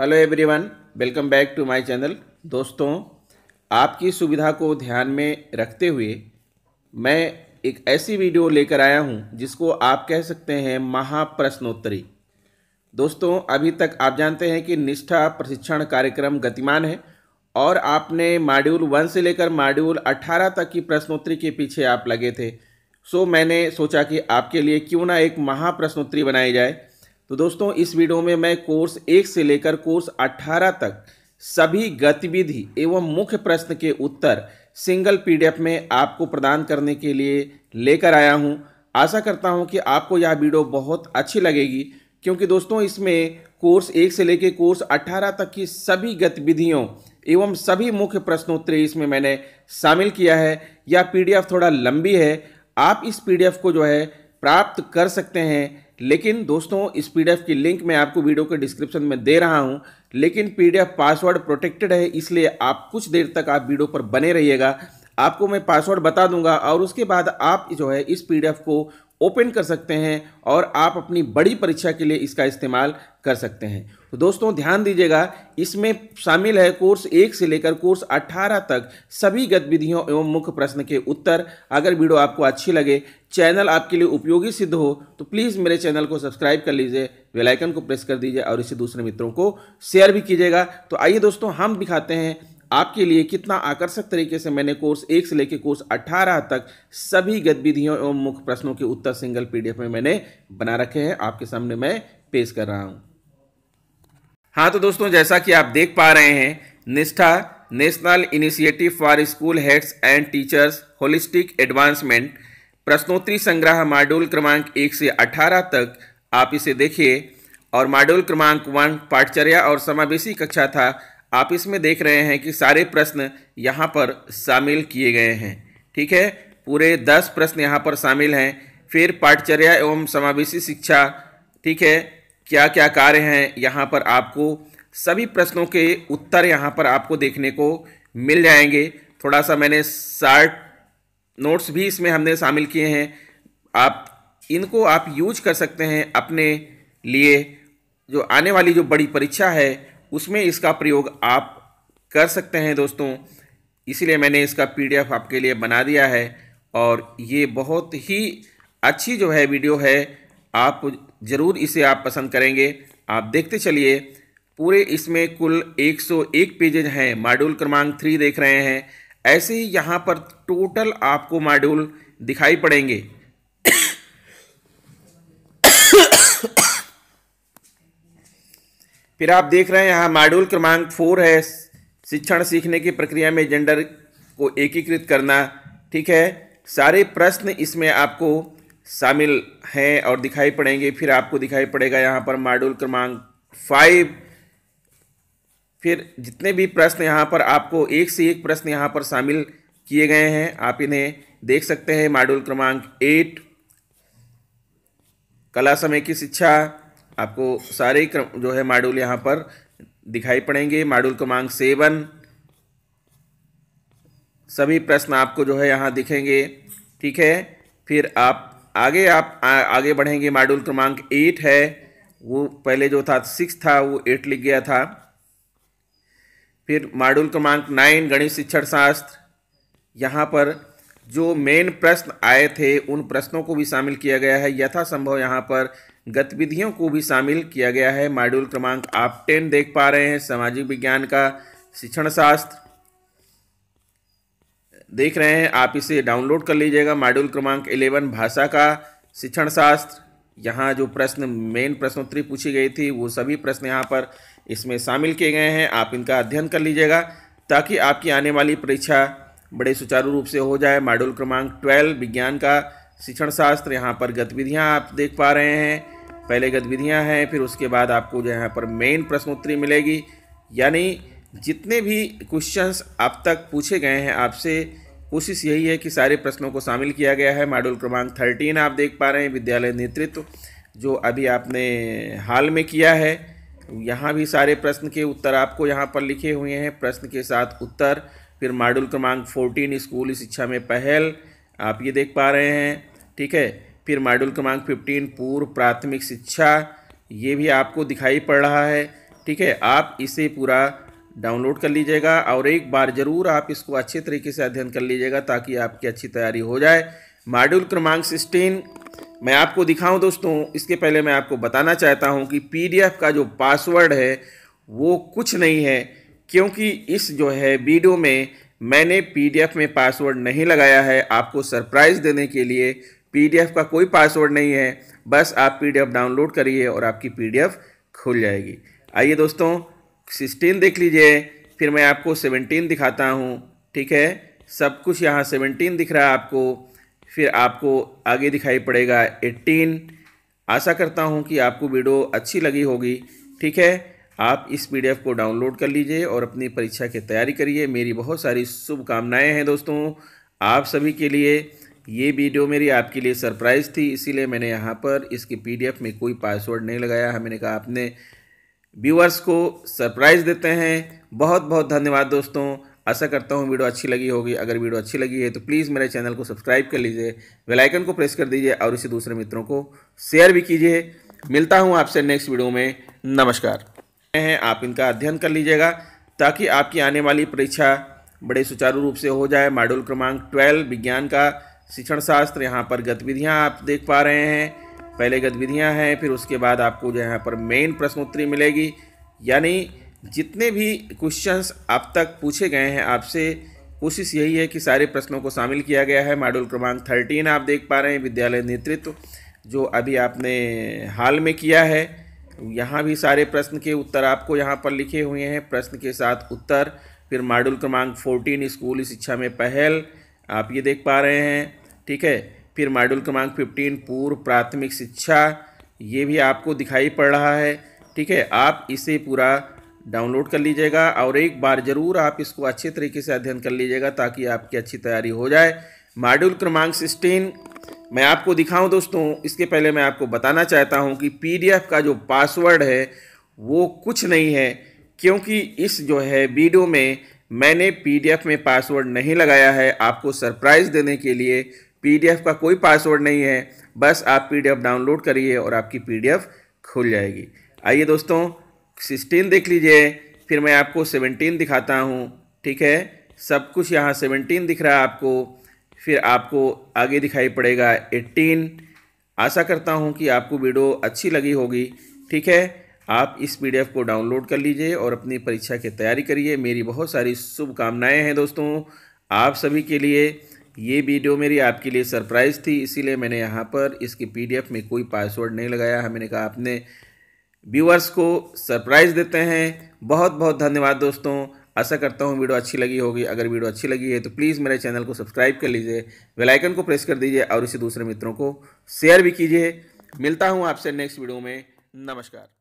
hello everyone welcome back to my channel दोस्तों आपकी सुविधा को ध्यान में रखते हुए मैं एक ऐसी वीडियो लेकर आया हूं जिसको आप कह सकते हैं महाप्रश्नोत्तरी दोस्तों अभी तक आप जानते हैं कि निष्ठा प्रशिक्षण कार्यक्रम गतिमान है और आपने मॉड्यूल वन से लेकर मॉड्यूल अट्ठारह तक की प्रश्नोत्तरी के पीछे आप लगे थे सो मैंने सोचा कि आपके लिए क्यों ना एक महाप्रश्नोत्तरी बनाई जाए तो दोस्तों इस वीडियो में मैं कोर्स एक से लेकर कोर्स अट्ठारह तक सभी गतिविधि एवं मुख्य प्रश्न के उत्तर सिंगल पीडीएफ में आपको प्रदान करने के लिए लेकर आया हूं आशा करता हूं कि आपको यह वीडियो बहुत अच्छी लगेगी क्योंकि दोस्तों इसमें कोर्स एक से लेकर कोर्स अट्ठारह तक की सभी गतिविधियों एवं सभी मुख्य प्रश्नोत्तरी इसमें मैंने शामिल किया है यह पीडीएफ थोड़ा लंबी है आप इस पीडीएफ को जो है प्राप्त कर सकते हैं लेकिन दोस्तों इस पीडीएफ की लिंक मैं आपको वीडियो के डिस्क्रिप्शन में दे रहा हूं लेकिन पीडीएफ पासवर्ड प्रोटेक्टेड है इसलिए आप कुछ देर तक आप वीडियो पर बने रहिएगा आपको मैं पासवर्ड बता दूंगा और उसके बाद आप जो है इस पीडीएफ को ओपन कर सकते हैं और आप अपनी बड़ी परीक्षा के लिए इसका इस्तेमाल कर सकते हैं तो दोस्तों ध्यान दीजिएगा इसमें शामिल है कोर्स एक से लेकर कोर्स 18 तक सभी गतिविधियों एवं मुख्य प्रश्न के उत्तर अगर वीडियो आपको अच्छी लगे चैनल आपके लिए उपयोगी सिद्ध हो तो प्लीज़ मेरे चैनल को सब्सक्राइब कर लीजिए बेलाइकन को प्रेस कर दीजिए और इसे दूसरे मित्रों को शेयर भी कीजिएगा तो आइए दोस्तों हम दिखाते हैं आपके लिए कितना आकर्षक तरीके से मैंने कोर्स एक से लेकर कोर्स अट्ठारह तक सभी गतिविधियों एवं मुख्य प्रश्नों के उत्तर सिंगल पीडीएफ में मैंने बना रखे हैं आपके सामने मैं पेश कर रहा हूँ हाँ तो दोस्तों जैसा कि आप देख पा रहे हैं Nishtha national initiative for school heads and teachers holistic advancement प्रश्नोत्तरी संग्रह मॉड्यूल क्रमांक एक से अठारह तक आप इसे देखिए और मॉड्यूल क्रमांक वन पाठचर्या और समावेशी कक्षा था आप इसमें देख रहे हैं कि सारे प्रश्न यहाँ पर शामिल किए गए हैं ठीक है पूरे दस प्रश्न यहाँ पर शामिल हैं फिर पाठचर्या एवं समावेशी शिक्षा ठीक है क्या क्या कार्य हैं यहाँ पर आपको सभी प्रश्नों के उत्तर यहाँ पर आपको देखने को मिल जाएंगे थोड़ा सा मैंने शार्ट नोट्स भी इसमें हमने शामिल किए हैं आप इनको आप यूज कर सकते हैं अपने लिए जो आने वाली जो बड़ी परीक्षा है उसमें इसका प्रयोग आप कर सकते हैं दोस्तों इसीलिए मैंने इसका पीडीएफ आपके लिए बना दिया है और ये बहुत ही अच्छी जो है वीडियो है आप ज़रूर इसे आप पसंद करेंगे आप देखते चलिए पूरे इसमें कुल 101 पेजेज हैं मॉड्यूल क्रमांक थ्री देख रहे हैं ऐसे ही यहाँ पर टोटल आपको मॉड्यूल दिखाई पड़ेंगे फिर आप देख रहे हैं यहाँ मॉड्यूल क्रमांक फोर है शिक्षण सीखने की प्रक्रिया में जेंडर को एकीकृत करना ठीक है सारे प्रश्न इसमें आपको शामिल हैं और दिखाई पड़ेंगे फिर आपको दिखाई पड़ेगा यहाँ पर मॉड्यूल क्रमांक फाइव फिर जितने भी प्रश्न यहाँ पर आपको एक से एक प्रश्न यहाँ पर शामिल किए गए हैं आप इन्हें देख सकते हैं मॉड्यूल क्रमांक एट कला समय की शिक्षा आपको सारे क्रम जो है मॉड्यूल यहाँ पर दिखाई पड़ेंगे मॉड्यूल क्रमांक सेवन सभी प्रश्न आपको जो है यहाँ दिखेंगे ठीक है फिर आप आगे आप आ, आगे बढ़ेंगे मॉड्यूल क्रमांक एट है वो पहले जो था सिक्स था वो एट लिख गया था फिर मॉड्यूल क्रमांक नाइन गणित शिक्षण शास्त्र यहाँ पर जो मेन प्रश्न आए थे उन प्रश्नों को भी शामिल किया गया है यथासंभव यहाँ पर गतिविधियों को भी शामिल किया गया है मॉड्यूल क्रमांक आप टेन देख पा रहे हैं सामाजिक विज्ञान का शिक्षण शास्त्र देख रहे हैं आप इसे डाउनलोड कर लीजिएगा मॉड्यूल क्रमांक इलेवन भाषा का शिक्षण शास्त्र यहाँ जो प्रश्न मेन प्रश्नोत्तरी पूछी गई थी वो सभी प्रश्न यहाँ पर इसमें शामिल किए गए हैं आप इनका अध्ययन कर लीजिएगा ताकि आपकी आने वाली परीक्षा बड़े सुचारू रूप से हो जाए मॉड्यूल क्रमांक ट्वेल्व विज्ञान का शिक्षण शास्त्र यहाँ पर गतिविधियाँ आप देख पा रहे हैं पहले गतिविधियाँ हैं फिर उसके बाद आपको जो यहाँ पर मेन प्रश्नोत्तरी मिलेगी यानी जितने भी क्वेश्चंस आप तक पूछे गए हैं आपसे कोशिश यही है कि सारे प्रश्नों को शामिल किया गया है मॉड्यूल क्रमांक थर्टीन आप देख पा रहे हैं विद्यालय नेतृत्व जो अभी आपने हाल में किया है यहाँ भी सारे प्रश्न के उत्तर आपको यहाँ पर लिखे हुए हैं प्रश्न के साथ उत्तर फिर मॉड्यूल क्रमांक फोर्टीन स्कूली शिक्षा में पहल आप ये देख पा रहे हैं ठीक है फिर मॉड्यूल क्रमांक फिफ्टीन पूर्व प्राथमिक शिक्षा ये भी आपको दिखाई पड़ रहा है ठीक है आप इसे पूरा डाउनलोड कर लीजिएगा और एक बार ज़रूर आप इसको अच्छे तरीके से अध्ययन कर लीजिएगा ताकि आपकी अच्छी तैयारी हो जाए मॉड्यूल क्रमांक सिक्सटीन मैं आपको दिखाऊं दोस्तों इसके पहले मैं आपको बताना चाहता हूं कि पीडीएफ का जो पासवर्ड है वो कुछ नहीं है क्योंकि इस जो है वीडियो में मैंने पीडीएफ में पासवर्ड नहीं लगाया है आपको सरप्राइज़ देने के लिए पीडीएफ का कोई पासवर्ड नहीं है बस आप पीडीएफ डाउनलोड करिए और आपकी पीडीएफ खुल जाएगी आइए दोस्तों सिक्सटीन देख लीजिए फिर मैं आपको सेवनटीन दिखाता हूँ ठीक है सब कुछ यहाँ सेवनटीन दिख रहा है आपको फिर आपको आगे दिखाई पड़ेगा एट्टीन आशा करता हूँ कि आपको वीडियो अच्छी लगी होगी ठीक है आप इस पीडीएफ को डाउनलोड कर लीजिए और अपनी परीक्षा की तैयारी करिए मेरी बहुत सारी शुभकामनाएँ हैं दोस्तों आप सभी के लिए ये वीडियो मेरी आपके लिए सरप्राइज़ थी इसीलिए मैंने यहाँ पर इसकी पीडीएफ में कोई पासवर्ड नहीं लगाया है मैंने कहा अपने व्यूअर्स को सरप्राइज़ देते हैं बहुत बहुत धन्यवाद दोस्तों आशा करता हूँ वीडियो अच्छी लगी होगी अगर वीडियो अच्छी लगी है तो प्लीज़ मेरे चैनल को सब्सक्राइब कर लीजिए वेलाइकन को प्रेस कर दीजिए और इसे दूसरे मित्रों को शेयर भी कीजिए मिलता हूँ आपसे नेक्स्ट वीडियो में नमस्कार हैं आप इनका अध्ययन कर लीजिएगा ताकि आपकी आने वाली परीक्षा बड़े सुचारू रूप से हो जाए मॉड्यूल क्रमांक ट्वेल्व विज्ञान का शिक्षण शास्त्र यहाँ पर गतिविधियाँ आप देख पा रहे हैं पहले गतिविधियाँ हैं फिर उसके बाद आपको जो यहाँ पर मेन प्रश्नोत्तरी मिलेगी यानी जितने भी क्वेश्चंस आप तक पूछे गए हैं आपसे कोशिश यही है कि सारे प्रश्नों को शामिल किया गया है मॉड्यूल क्रमांक थर्टीन आप देख पा रहे हैं विद्यालय नेतृत्व जो अभी आपने हाल में किया है यहाँ भी सारे प्रश्न के उत्तर आपको यहाँ पर लिखे हुए हैं प्रश्न के साथ उत्तर फिर मॉड्यूल क्रमांक फोर्टीन स्कूली शिक्षा में पहल आप ये देख पा रहे हैं ठीक है फिर मॉड्यूल क्रमांक फिफ्टीन पूर्व प्राथमिक शिक्षा ये भी आपको दिखाई पड़ रहा है ठीक है आप इसे पूरा डाउनलोड कर लीजिएगा और एक बार ज़रूर आप इसको अच्छे तरीके से अध्ययन कर लीजिएगा ताकि आपकी अच्छी तैयारी हो जाए मॉड्यूल क्रमांक सिक्सटीन मैं आपको दिखाऊं दोस्तों इसके पहले मैं आपको बताना चाहता हूं कि पीडीएफ का जो पासवर्ड है वो कुछ नहीं है क्योंकि इस जो है वीडियो में मैंने पीडीएफ में पासवर्ड नहीं लगाया है आपको सरप्राइज़ देने के लिए पीडीएफ का कोई पासवर्ड नहीं है बस आप पीडीएफ डाउनलोड करिए और आपकी पीडीएफ खुल जाएगी आइए दोस्तों सिक्सटीन देख लीजिए फिर मैं आपको सेवनटीन दिखाता हूँ ठीक है सब कुछ यहाँ सेवनटीन दिख रहा है आपको फिर आपको आगे दिखाई पड़ेगा एट्टीन आशा करता हूँ कि आपको वीडियो अच्छी लगी होगी ठीक है आप इस पीडीएफ को डाउनलोड कर लीजिए और अपनी परीक्षा की तैयारी करिए मेरी बहुत सारी शुभकामनाएँ हैं दोस्तों आप सभी के लिए ये वीडियो मेरी आपके लिए सरप्राइज़ थी इसीलिए मैंने यहाँ पर इसकी पीडीएफ में कोई पासवर्ड नहीं लगाया है मैंने कहा अपने व्यूअर्स को सरप्राइज़ देते हैं बहुत बहुत धन्यवाद दोस्तों आशा करता हूँ वीडियो अच्छी लगी होगी अगर वीडियो अच्छी लगी है तो प्लीज़ मेरे चैनल को सब्सक्राइब कर लीजिए वेलाइकन को प्रेस कर दीजिए और इसे दूसरे मित्रों को शेयर भी कीजिए मिलता हूँ आपसे नेक्स्ट वीडियो में नमस्कार